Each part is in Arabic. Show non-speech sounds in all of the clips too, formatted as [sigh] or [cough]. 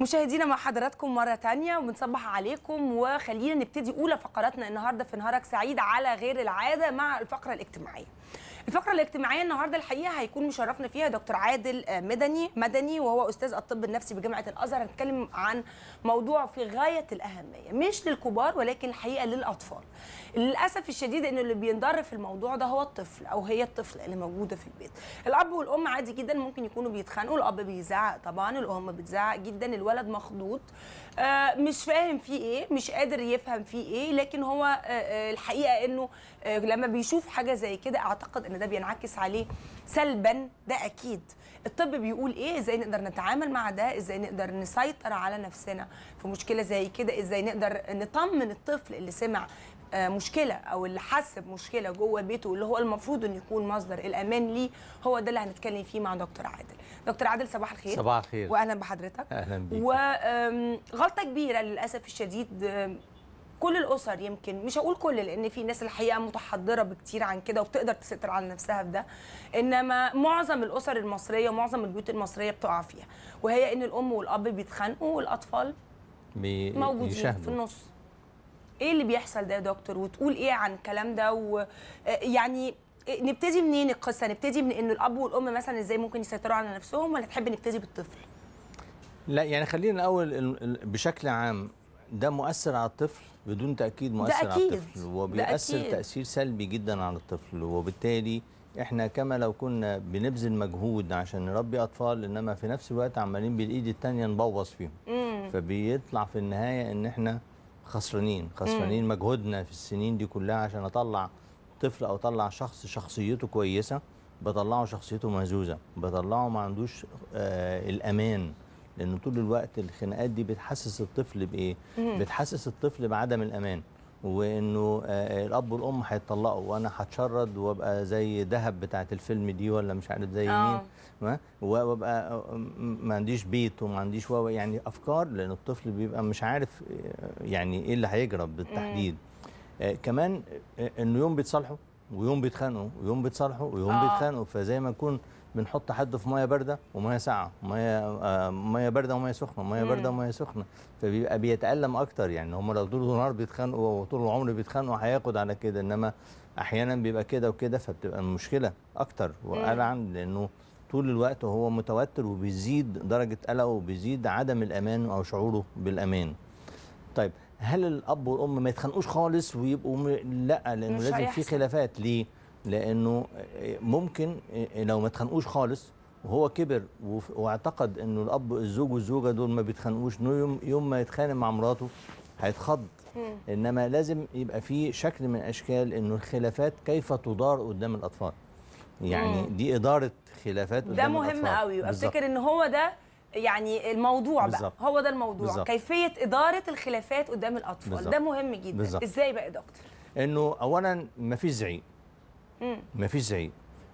مشاهدينا مع حضراتكم مرة تانية وبنصبح عليكم وخلينا نبتدي أولى فقراتنا النهاردة في نهارك سعيد على غير العادة مع الفقرة الاجتماعية الفقره الاجتماعيه النهارده الحقيقه هيكون مشرفنا فيها دكتور عادل آه، مدني مدني وهو استاذ الطب النفسي بجامعه الازهر هنتكلم عن موضوع في غايه الاهميه مش للكبار ولكن الحقيقه للاطفال للاسف الشديد ان اللي بينضر في الموضوع ده هو الطفل او هي الطفله اللي موجوده في البيت الاب والام عادي جدا ممكن يكونوا بيتخانقوا الاب بيزعق طبعا الام بتزعق جدا الولد مخضوض آه، مش فاهم فيه ايه مش قادر يفهم فيه ايه لكن هو آه، الحقيقه انه لما بيشوف حاجه زي كده اعتقد ان ده بينعكس عليه سلبا ده اكيد الطب بيقول ايه ازاي نقدر نتعامل مع ده ازاي نقدر نسيطر على نفسنا في مشكله زي كده ازاي نقدر نطمن الطفل اللي سمع آه، مشكله او اللي حس بمشكله جوه بيته اللي هو المفروض انه يكون مصدر الامان ليه هو ده اللي هنتكلم فيه مع دكتور عادل دكتور عادل صباح الخير صباح الخير واهلا بحضرتك اهلا بيك وغلطه كبيره للاسف الشديد كل الاسر يمكن مش هقول كل لان في ناس الحقيقه متحضره بكتير عن كده وبتقدر تسيطر على نفسها في ده انما معظم الاسر المصريه ومعظم البيوت المصريه بتقع فيها وهي ان الام والاب بيتخانقوا والاطفال بي... موجودين يشاهدوا. في النص ايه اللي بيحصل ده يا دكتور وتقول ايه عن الكلام ده ويعني آه، آه، نبتدي منين القصه نبتدي من ان الاب والام مثلا ازاي ممكن يسيطروا على نفسهم ولا تحب نبتدي بالطفل لا يعني خلينا الاول بشكل عام ده مؤثر على الطفل بدون تاكيد مؤثر ده أكيد. على الطفل وبيأثر تاثير سلبي جدا على الطفل وبالتالي احنا كما لو كنا بنبذل مجهود عشان نربي اطفال انما في نفس الوقت عمالين بالايد الثانيه نبوظ فيهم مم. فبيطلع في النهايه ان احنا خسرانين خسرانين مجهودنا في السنين دي كلها عشان اطلع طفل او اطلع شخص شخصيته كويسه بطلعه شخصيته مهزوزه بطلعه ما عندوش آه الامان لان طول الوقت الخناقات دي بتحسس الطفل بايه بتحسس الطفل بعدم الامان وانه آه، الاب والام هيتطلقوا وانا هتشرد وابقى زي دهب بتاعه الفيلم دي ولا مش عارف زي مين آه. وابقى آه، ما عنديش بيت وما عنديش و يعني افكار لان الطفل بيبقى مش عارف يعني ايه اللي هيجرى بالتحديد آه كمان انه يوم بيتصالحوا ويوم بيتخانقوا ويوم بيتصالحوا ويوم بيتخانقوا فزي ما يكون بنحط حد في ميه بارده وميه ساقعه ميه آه، ميه بارده وميه سخنه ميه بارده وميه سخنه فبيبقى بيتالم اكتر يعني هم لو طول النهار بيتخانقوا وطول العمر بيتخانقوا هياخد على كده انما احيانا بيبقى كده وكده فبتبقى المشكله اكتر والعن لانه طول الوقت هو متوتر وبيزيد درجه قلقه وبيزيد عدم الامان او شعوره بالامان طيب هل الاب والام ما يتخانقوش خالص ويبقوا م... لا لانه لازم في خلافات ليه لانه ممكن لو ما اتخانقوش خالص وهو كبر واعتقد انه الاب الزوج والزوجه دول ما بيتخانقوش يوم يوم ما يتخانق مع مراته هيتخض انما لازم يبقى في شكل من اشكال انه الخلافات كيف تدار قدام الاطفال يعني مم. دي اداره خلافات قدام ده مهم قوي وافتكر ان هو ده يعني الموضوع بالزبط. بقى هو ده الموضوع بالزبط. كيفيه اداره الخلافات قدام الاطفال بالزبط. ده مهم جدا بالزبط. ازاي بقى يا دكتور انه اولا مفيش زعيق مفيش زي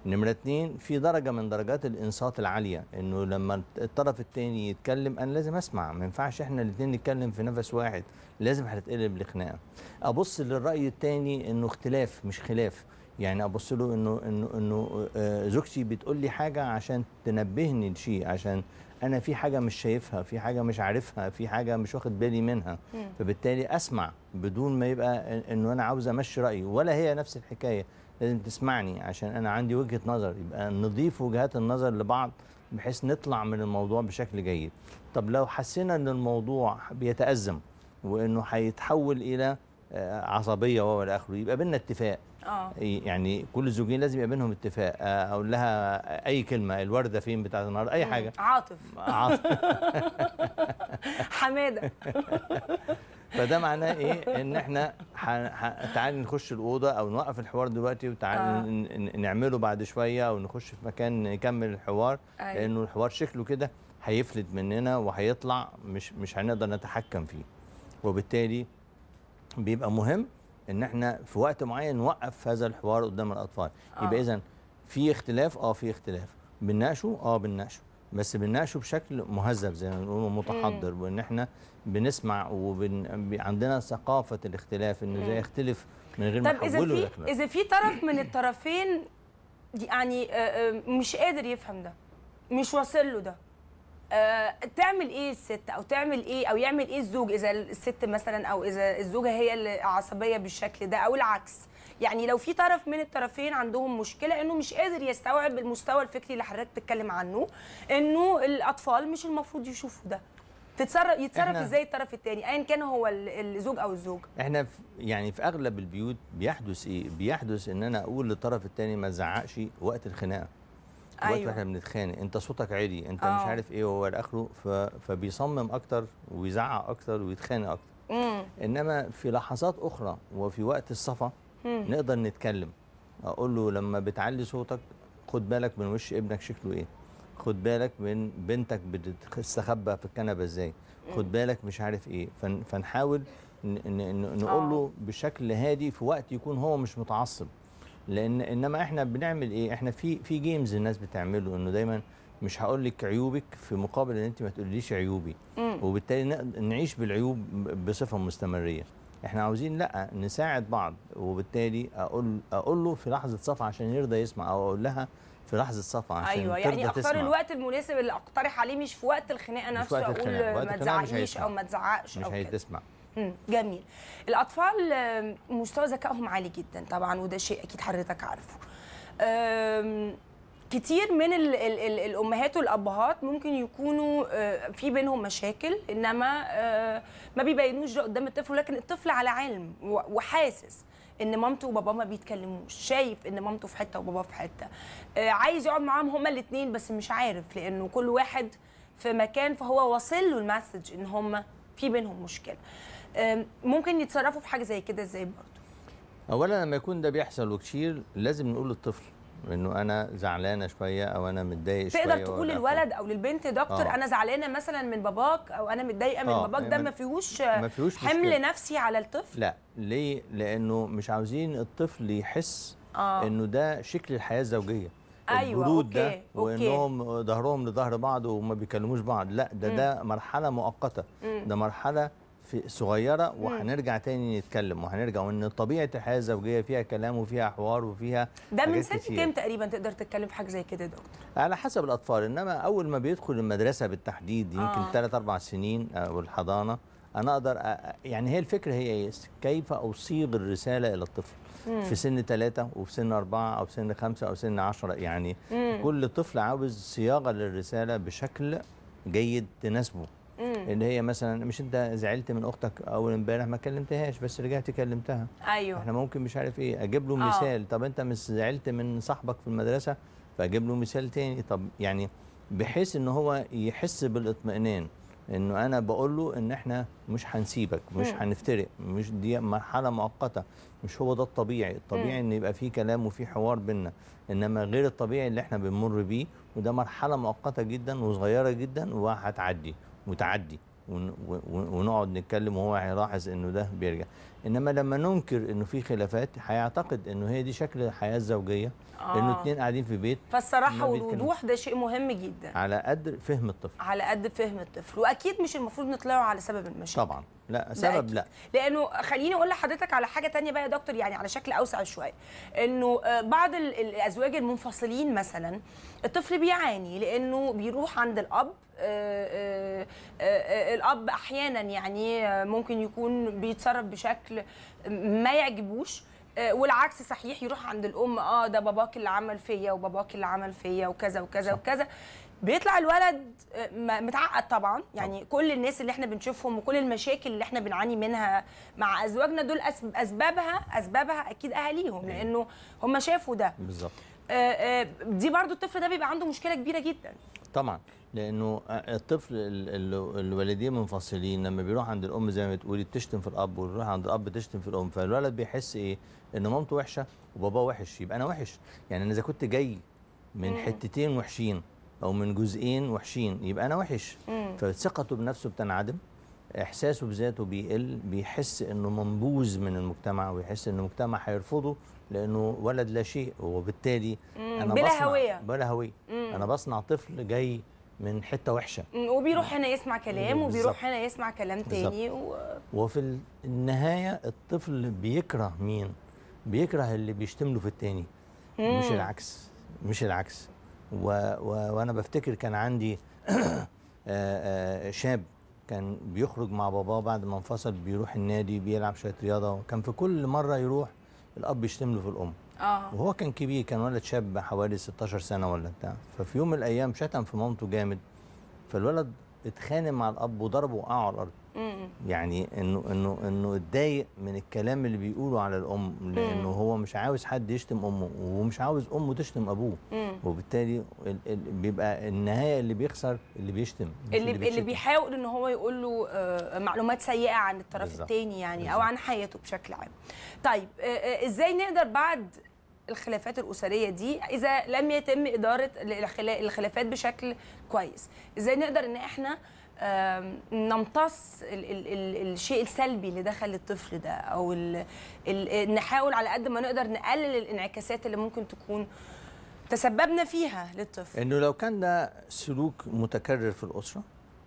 نمرة اتنين في درجة من درجات الإنصات العالية إنه لما الطرف التاني يتكلم أنا لازم أسمع ما ينفعش إحنا الاتنين نتكلم في نفس واحد لازم هتتقلب لخناقة أبص للرأي التاني إنه اختلاف مش خلاف يعني ابص له انه انه انه آه، زوجتي بتقول لي حاجه عشان تنبهني لشيء عشان انا في حاجه مش شايفها في حاجه مش عارفها في حاجه مش واخد بالي منها فبالتالي اسمع بدون ما يبقى انه انا عاوز امشي رايي ولا هي نفس الحكايه لازم تسمعني عشان انا عندي وجهه نظر يبقى نضيف وجهات النظر لبعض بحيث نطلع من الموضوع بشكل جيد طب لو حسينا ان الموضوع بيتازم وانه هيتحول الى آه، عصبيه وهو الى اخره يبقى بينا اتفاق أوه. يعني كل الزوجين لازم يبقى بينهم اتفاق آه، اقول لها اي كلمه الورده فين بتاعت النهارده اي حاجه عاطف عاطف [laughs] حماده [laughs] فده معناه ايه ان احنا ح... ح... تعالى نخش الاوضه او نوقف الحوار دلوقتي وتعالى آه. ن... نعمله بعد شويه او نخش في مكان نكمل الحوار أيوة. لانه الحوار شكله كده هيفلت مننا وهيطلع مش مش هنقدر نتحكم فيه وبالتالي بيبقى مهم ان احنا في وقت معين نوقف هذا الحوار قدام الاطفال آه. يبقى اذا في اختلاف اه في اختلاف بنناقشه اه بنناقشه بس بنناقشه بشكل مهذب زي ما بنقول متحضر وان احنا بنسمع وعندنا ثقافه الاختلاف انه ازاي يختلف من غير ما طب اذا في اذا في طرف من الطرفين يعني آه، آه، مش قادر يفهم ده مش واصل له ده آه، تعمل ايه الست او تعمل ايه او يعمل ايه الزوج اذا الست مثلا او اذا الزوجه هي اللي عصبيه بالشكل ده او العكس يعني لو في طرف من الطرفين عندهم مشكله انه مش قادر يستوعب المستوى الفكري اللي حضرتك بتتكلم عنه انه الاطفال مش المفروض يشوفوا ده تتصرف يتصرف ازاي الطرف الثاني ايا كان هو الزوج او الزوج احنا في يعني في اغلب البيوت بيحدث ايه بيحدث ان انا اقول للطرف الثاني ما تزعقش وقت الخناقه أيوة. وقت احنا بنتخانق انت صوتك عالي انت أوه. مش آه. عارف ايه وهو اخره فبيصمم اكتر ويزعق اكتر ويتخانق اكتر مم. انما في لحظات اخرى وفي وقت الصفا مم. نقدر نتكلم اقول له لما بتعلي صوتك خد بالك من وش ابنك شكله ايه خد بالك من بنتك بتستخبى في الكنبه ازاي خد بالك مش عارف ايه فنحاول نقول له آه. بشكل هادي في وقت يكون هو مش متعصب لان انما احنا بنعمل ايه احنا في في جيمز الناس بتعمله انه دايما مش هقول لك عيوبك في مقابل ان انت ما تقوليش عيوبي وبالتالي نعيش بالعيوب بصفه مستمريه احنا عاوزين لا نساعد بعض وبالتالي اقول اقول له في لحظه صفا عشان يرضى يسمع او اقول لها في لحظه صفا عشان ايوه يعني اختار تسمع. الوقت المناسب اللي اقترح عليه مش في وقت الخناقه نفسه وقت اقول وقت ما تزعقنيش او ما تزعقش مش هيتسمع جميل الاطفال مستوى ذكائهم عالي جدا طبعا وده شيء اكيد حضرتك عارفه كتير من الـ الـ الـ الامهات والابهات ممكن يكونوا آه، في بينهم مشاكل انما آه، ما بيبينوش ده قدام الطفل لكن الطفل على علم وحاسس ان مامته وباباه ما بيتكلموش شايف ان مامته في حته وباباه في حته آه، عايز يقعد معاهم هما الاثنين بس مش عارف لانه كل واحد في مكان فهو واصل له المسج ان هما في بينهم مشكله ممكن يتصرفوا في حاجه زي كده ازاي برضه اولا لما يكون ده بيحصل وكتير لازم نقول للطفل انه انا زعلانه شويه او انا متضايق شويه تقدر تقول للولد او للبنت دكتور أوه. انا زعلانه مثلا من باباك او انا متضايقه من أوه. باباك ده ما فيهوش حمل مشكلة. نفسي على الطفل لا ليه لانه مش عاوزين الطفل يحس أوه. انه ده شكل الحياه الزوجيه ايوه البرود ده وانهم ظهرهم لظهر بعض وما بيكلموش بعض لا ده م. ده مرحله مؤقته م. ده مرحله في صغيره وهنرجع تاني نتكلم وهنرجع وان طبيعه الحياه الزوجيه فيها كلام وفيها حوار وفيها ده من سن كام تقريبا تقدر تتكلم في حاجه زي كده يا دكتور؟ على حسب الاطفال انما اول ما بيدخل المدرسه بالتحديد يمكن ثلاث آه. اربع سنين او آه، الحضانه انا اقدر أ... آه، آه، يعني هي الفكره هي إيه؟ كيف اصيغ الرساله الى الطفل مم. في سن ثلاثة وفي سن أربعة أو سن خمسة أو سن عشرة يعني مم. كل طفل عاوز صياغة للرسالة بشكل جيد تناسبه اللي هي مثلا مش انت زعلت من اختك اول امبارح ما كلمتهاش بس رجعت كلمتها ايوه احنا ممكن مش عارف ايه اجيب له آه. مثال طب انت مش زعلت من صاحبك في المدرسه فاجيب له مثال تاني طب يعني بحيث ان هو يحس بالاطمئنان انه انا بقول له ان احنا مش هنسيبك مش هنفترق مش دي مرحله مؤقته مش هو ده الطبيعي الطبيعي ان يبقى في كلام وفي حوار بينا انما غير الطبيعي اللي احنا بنمر بيه وده مرحله مؤقته جدا وصغيره جدا وهتعدي متعدي ونقعد نتكلم وهو هيلاحظ انه ده بيرجع انما لما ننكر انه في خلافات هيعتقد انه هي دي شكل الحياه الزوجيه آه. انه اتنين قاعدين في بيت فالصراحه والوضوح ده شيء مهم جدا على قد فهم الطفل على قد فهم الطفل واكيد مش المفروض نطلعه على سبب المشاكل طبعا لا سبب لا, لانه خليني اقول لحضرتك على حاجه تانية بقى يا دكتور يعني على شكل اوسع شويه انه آه، بعض الازواج المنفصلين مثلا الطفل بيعاني لانه بيروح عند الاب آآ آه، آآ آه، الاب احيانا يعني ممكن يكون بيتصرف بشكل ما يعجبوش والعكس صحيح يروح عند الام اه ده باباك اللي عمل فيا وباباك اللي عمل فيا وكذا وكذا صح. وكذا بيطلع الولد متعقد طبعا يعني كل الناس اللي احنا بنشوفهم وكل المشاكل اللي احنا بنعاني منها مع ازواجنا دول اسبابها اسبابها اكيد اهاليهم لانه هم شافوا ده بالظبط دي برضو الطفل ده بيبقى عنده مشكله كبيره جدا طبعا لانه الطفل الوالدين منفصلين لما بيروح عند الام زي ما بتقولي بتشتم في الاب ويروح عند الاب بتشتم في الام فالولد بيحس ايه ان مامته وحشه وباباه وحش يبقى انا وحش يعني انا اذا كنت جاي من حتتين وحشين او من جزئين وحشين يبقى انا وحش فثقته بنفسه بتنعدم احساسه بذاته بيقل بيحس انه منبوز من المجتمع ويحس ان المجتمع هيرفضه لانه ولد لا شيء وبالتالي انا بلا بصنع هويه بلا هويه انا بصنع طفل جاي من حته وحشه وبيروح هنا يسمع كلام وبيروح هنا يسمع كلام تاني و... وفي النهايه الطفل بيكره مين بيكره اللي بيشتمله في التاني مم. مش العكس مش العكس و و وانا بفتكر كان عندي [clears throat] آه، آه، شاب كان بيخرج مع باباه بعد ما انفصل بيروح النادي بيلعب شويه رياضه وكان في كل مره يروح الاب له في الام اه وهو كان كبير كان ولد شاب حوالي 16 سنه ولا بتاع ففي يوم من الايام شتم في مامته جامد فالولد اتخانق مع الاب وضربه وقعه على الارض يعني انه انه انه اتضايق من الكلام اللي بيقوله على الام لانه هو مش عاوز حد يشتم امه ومش عاوز امه تشتم ابوه وبالتالي ال ال بيبقى النهايه اللي بيخسر اللي بيشتم اللي اللي, اللي بيحاول ان هو يقول له آه، معلومات سيئه عن الطرف الثاني يعني بالزبط. او عن حياته بشكل عام طيب آه، آه، ازاي نقدر بعد الخلافات الاسريه دي اذا لم يتم اداره الخلافات بشكل كويس ازاي نقدر ان احنا نمتص ال ال ال الشيء السلبي اللي دخل الطفل ده او ال ال نحاول على قد ما نقدر نقلل الانعكاسات اللي ممكن تكون تسببنا فيها للطفل انه لو كان ده سلوك متكرر في الاسره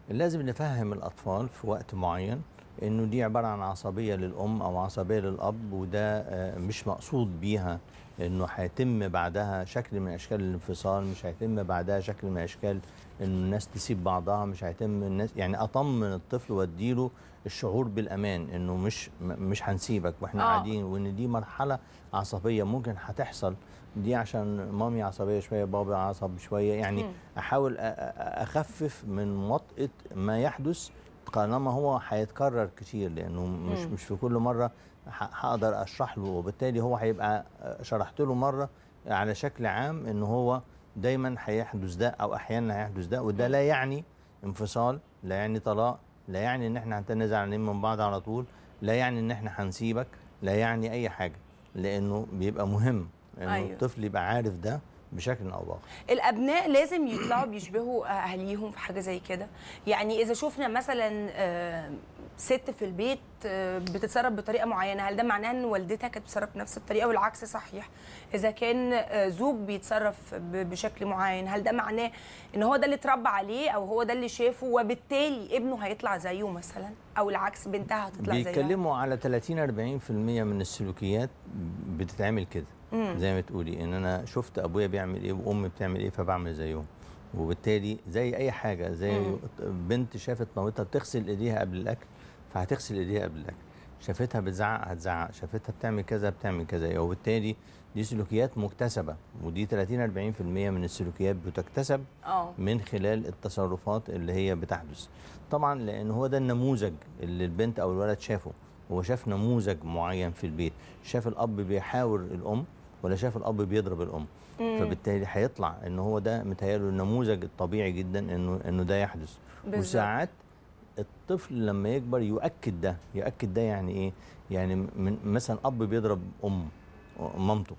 لازم نفهم الاطفال في وقت معين انه دي عباره عن عصبيه للام او عصبيه للاب وده آه، مش مقصود بيها انه هيتم بعدها شكل من اشكال الانفصال مش هيتم بعدها شكل من اشكال ان الناس تسيب بعضها مش هيتم الناس يعني اطمن الطفل واديله الشعور بالامان انه مش مش هنسيبك واحنا آه. قاعدين وان دي مرحله عصبيه ممكن هتحصل دي عشان مامي عصبيه شويه بابا عصب شويه يعني م. احاول اخفف من وطئه ما يحدث طالما هو هيتكرر كتير لانه مش م. مش في كل مره هقدر اشرح له وبالتالي هو هيبقى آه، شرحت له مره على شكل عام ان هو دايما هيحدث ده او احيانا هيحدث ده وده لا يعني انفصال لا يعني طلاق لا يعني ان احنا هنتنازع عن من بعض على طول لا يعني ان احنا هنسيبك لا يعني اي حاجه لانه بيبقى مهم انه أيوه. الطفل يبقى عارف ده بشكل او باخر الابناء لازم يطلعوا بيشبهوا اهاليهم في حاجه زي كده يعني اذا شفنا مثلا آه، ست في البيت آه، بتتصرف بطريقه معينه هل ده معناه ان والدتها كانت بتتصرف بنفس الطريقه والعكس صحيح اذا كان آه، زوج بيتصرف بشكل معين هل ده معناه ان هو ده اللي اتربى عليه او هو ده اللي شافه وبالتالي ابنه هيطلع زيه مثلا او العكس بنتها هتطلع زيه بيتكلموا على 30 40% من السلوكيات بتتعمل كده زي ما تقولي ان انا شفت ابويا بيعمل ايه وامي بتعمل ايه فبعمل زيهم وبالتالي زي اي حاجه زي مم. بنت شافت مامتها بتغسل ايديها قبل الاكل فهتغسل ايديها قبلك شافتها بتزعق هتزعق شافتها بتعمل كذا بتعمل كذا وبالتالي دي سلوكيات مكتسبه ودي 30 40% من السلوكيات بتكتسب أوه. من خلال التصرفات اللي هي بتحدث طبعا لان هو ده النموذج اللي البنت او الولد شافه هو شاف نموذج معين في البيت شاف الاب بيحاور الام ولا شاف الاب بيضرب الام مم. فبالتالي هيطلع ان هو ده متهيأله النموذج الطبيعي جدا انه انه ده يحدث بالزبط. وساعات الطفل لما يكبر يؤكد ده يؤكد ده يعني ايه يعني من مثلا اب بيضرب ام مامته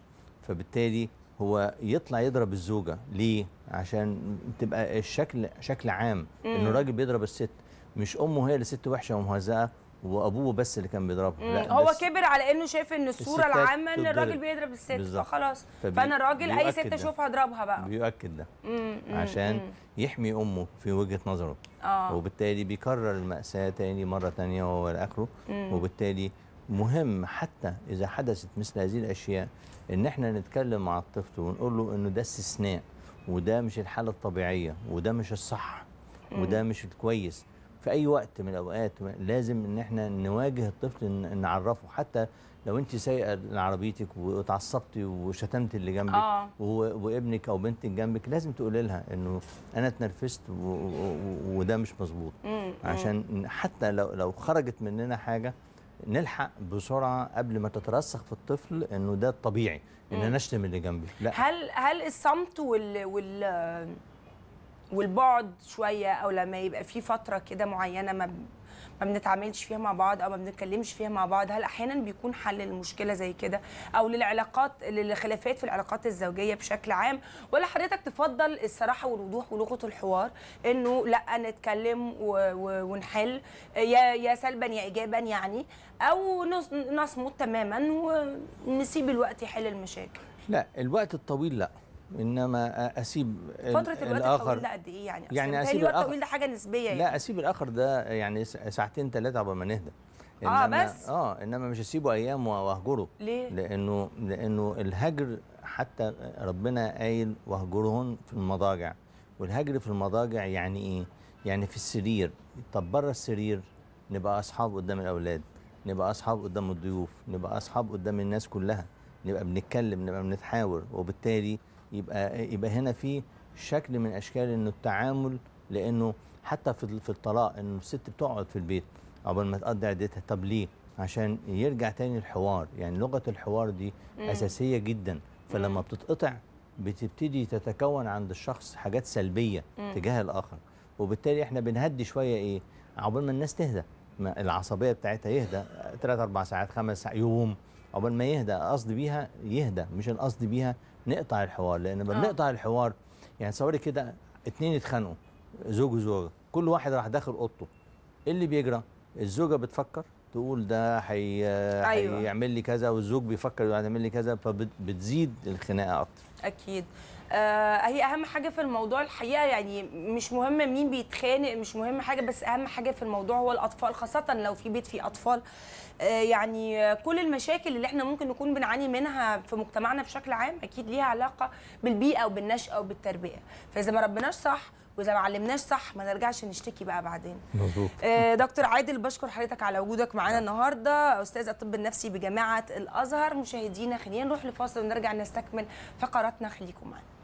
فبالتالي هو يطلع يضرب الزوجه ليه عشان تبقى الشكل شكل عام انه راجل بيضرب الست مش امه هي اللي ست وحشه ومهزقه وابوه بس اللي كان بيضربه لا هو كبر على انه شايف ان الصوره العامه ان الراجل بيضرب الست بالزبط. فخلاص فانا الراجل اي ست اشوفها اضربها بقى بيؤكد ده مم. مم. عشان مم. يحمي امه في وجهه نظره آه. وبالتالي بيكرر الماساه تاني مره تانيه والى اخره وبالتالي مهم حتى اذا حدثت مثل هذه الاشياء ان احنا نتكلم مع الطفل ونقول له انه ده استثناء وده مش الحاله الطبيعيه وده مش الصح وده مش الكويس في اي وقت من الاوقات لازم ان احنا نواجه الطفل نعرفه حتى لو انت سايقه لعربيتك واتعصبتي وشتمت اللي جنبك آه. وابنك او بنتك جنبك لازم تقولي لها انه انا اتنرفزت وده مش مظبوط عشان حتى لو لو خرجت مننا حاجه نلحق بسرعه قبل ما تترسخ في الطفل انه ده الطبيعي ان انا اشتم اللي جنبي لا هل هل الصمت وال وال والبعد شويه او لما يبقى في فتره كده معينه ما ما بنتعاملش فيها مع بعض او ما بنتكلمش فيها مع بعض هل احيانا بيكون حل للمشكله زي كده او للعلاقات للخلافات في العلاقات الزوجيه بشكل عام ولا حضرتك تفضل الصراحه والوضوح ولغه الحوار انه لا نتكلم ونحل يا يا سلبا يا ايجابا يعني او نصمت تماما ونسيب الوقت يحل المشاكل لا الوقت الطويل لا انما اسيب فتره الوقت الطويل ده قد ايه يعني يعني اسيب الوقت الطويل ده حاجه نسبيه يعني لا اسيب الاخر ده يعني ساعتين ثلاثه قبل ما نهدى اه بس اه انما مش اسيبه ايام واهجره ليه لانه لانه الهجر حتى ربنا قايل واهجرهم في المضاجع والهجر في المضاجع يعني ايه يعني في السرير طب بره السرير نبقى اصحاب قدام الاولاد نبقى اصحاب قدام الضيوف نبقى اصحاب قدام الناس كلها نبقى بنتكلم نبقى بنتحاور وبالتالي يبقى يبقى هنا في شكل من اشكال انه التعامل لانه حتى في في الطلاق انه الست بتقعد في البيت عقبال ما تقضي عدتها طب ليه؟ عشان يرجع تاني الحوار يعني لغه الحوار دي مم. اساسيه جدا فلما بتتقطع بتبتدي تتكون عند الشخص حاجات سلبيه مم. تجاه الاخر وبالتالي احنا بنهدي شويه ايه عقبال ما الناس تهدى ما العصبيه بتاعتها يهدى ثلاث اربع ساعات خمس ساعات يوم عقبال ما يهدى قصد بيها يهدى مش القصد بيها نقطع الحوار لان آه. بنقطع الحوار يعني تصوري كده اتنين اتخانقوا زوج وزوجه كل واحد راح داخل اوضته ايه اللي بيجرى الزوجه بتفكر تقول ده حي... أيوة. هيعمل لي كذا والزوج بيفكر يعمل لي كذا فبتزيد الخناقه اكتر اكيد آه، هي اهم حاجه في الموضوع الحقيقه يعني مش مهم مين بيتخانق مش مهم حاجه بس اهم حاجه في الموضوع هو الاطفال خاصه لو في بيت فيه اطفال آه، يعني كل المشاكل اللي احنا ممكن نكون بنعاني منها في مجتمعنا بشكل عام اكيد ليها علاقه بالبيئه وبالنشأه وبالتربيه فاذا ما ربناش صح واذا ما علمناش صح ما نرجعش نشتكي بقى بعدين مظبوط آه، دكتور عادل بشكر حضرتك على وجودك معانا النهارده استاذ الطب النفسي بجامعه الازهر مشاهدينا خلينا نروح لفاصل ونرجع نستكمل فقراتنا خليكم معانا